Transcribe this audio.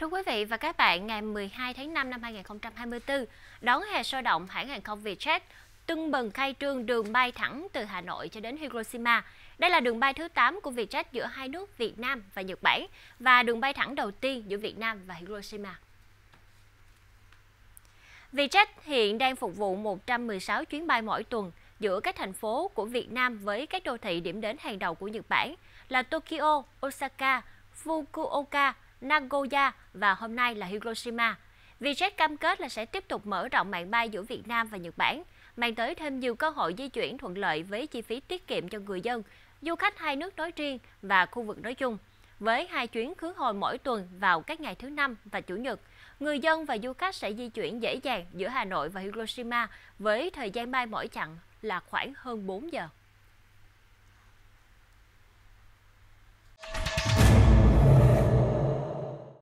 Thưa quý vị và các bạn, ngày 12 tháng 5 năm 2024, đón hè sôi động hãng hàng không Vietjet tưng bừng khai trương đường bay thẳng từ Hà Nội cho đến Hiroshima. Đây là đường bay thứ 8 của Vietjet giữa hai nước Việt Nam và Nhật Bản và đường bay thẳng đầu tiên giữa Việt Nam và Hiroshima. Vietjet hiện đang phục vụ 116 chuyến bay mỗi tuần giữa các thành phố của Việt Nam với các đô thị điểm đến hàng đầu của Nhật Bản là Tokyo, Osaka, Fukuoka, Nagoya và hôm nay là Hiroshima. Vietjet cam kết là sẽ tiếp tục mở rộng mạng bay giữa Việt Nam và Nhật Bản, mang tới thêm nhiều cơ hội di chuyển thuận lợi với chi phí tiết kiệm cho người dân, du khách hai nước nói riêng và khu vực nói chung. Với hai chuyến khứ hồi mỗi tuần vào các ngày thứ năm và chủ nhật, người dân và du khách sẽ di chuyển dễ dàng giữa Hà Nội và Hiroshima với thời gian bay mỗi chặng là khoảng hơn 4 giờ.